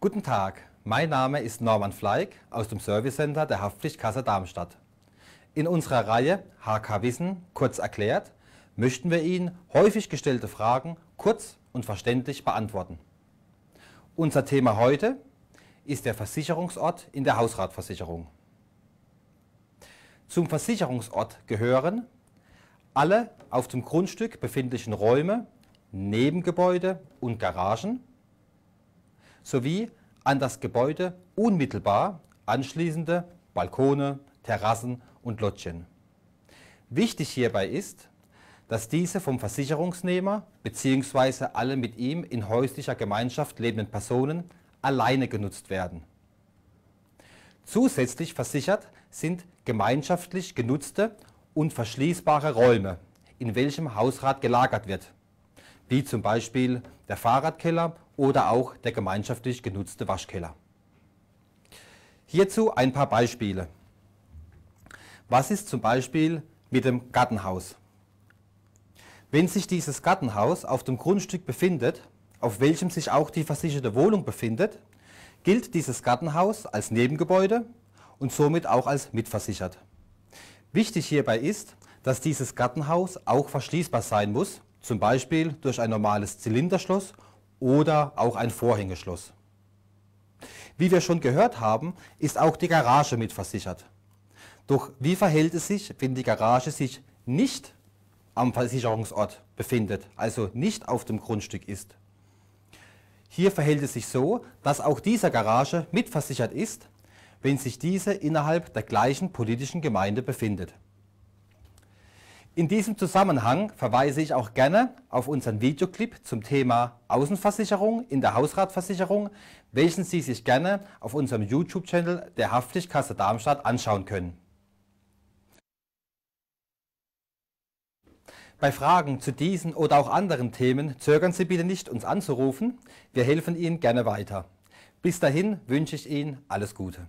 Guten Tag, mein Name ist Norman Fleig aus dem Service Center der Haftpflichtkasse Darmstadt. In unserer Reihe HK Wissen kurz erklärt möchten wir Ihnen häufig gestellte Fragen kurz und verständlich beantworten. Unser Thema heute ist der Versicherungsort in der Hausratversicherung zum Versicherungsort gehören alle auf dem Grundstück befindlichen Räume, Nebengebäude und Garagen sowie an das Gebäude unmittelbar anschließende Balkone, Terrassen und Loggien. Wichtig hierbei ist, dass diese vom Versicherungsnehmer bzw. alle mit ihm in häuslicher Gemeinschaft lebenden Personen alleine genutzt werden. Zusätzlich versichert sind gemeinschaftlich genutzte und verschließbare Räume, in welchem Hausrat gelagert wird, wie zum Beispiel der Fahrradkeller oder auch der gemeinschaftlich genutzte Waschkeller. Hierzu ein paar Beispiele. Was ist zum Beispiel mit dem Gartenhaus? Wenn sich dieses Gartenhaus auf dem Grundstück befindet, auf welchem sich auch die versicherte Wohnung befindet, gilt dieses Gartenhaus als Nebengebäude und somit auch als mitversichert. Wichtig hierbei ist, dass dieses Gartenhaus auch verschließbar sein muss, zum Beispiel durch ein normales Zylinderschloss oder auch ein Vorhängeschloss. Wie wir schon gehört haben, ist auch die Garage mitversichert. Doch wie verhält es sich, wenn die Garage sich nicht am Versicherungsort befindet, also nicht auf dem Grundstück ist? Hier verhält es sich so, dass auch dieser Garage mitversichert ist, wenn sich diese innerhalb der gleichen politischen Gemeinde befindet. In diesem Zusammenhang verweise ich auch gerne auf unseren Videoclip zum Thema Außenversicherung in der Hausratversicherung, welchen Sie sich gerne auf unserem YouTube-Channel der Haftpflichtkasse Darmstadt anschauen können. Bei Fragen zu diesen oder auch anderen Themen zögern Sie bitte nicht, uns anzurufen. Wir helfen Ihnen gerne weiter. Bis dahin wünsche ich Ihnen alles Gute.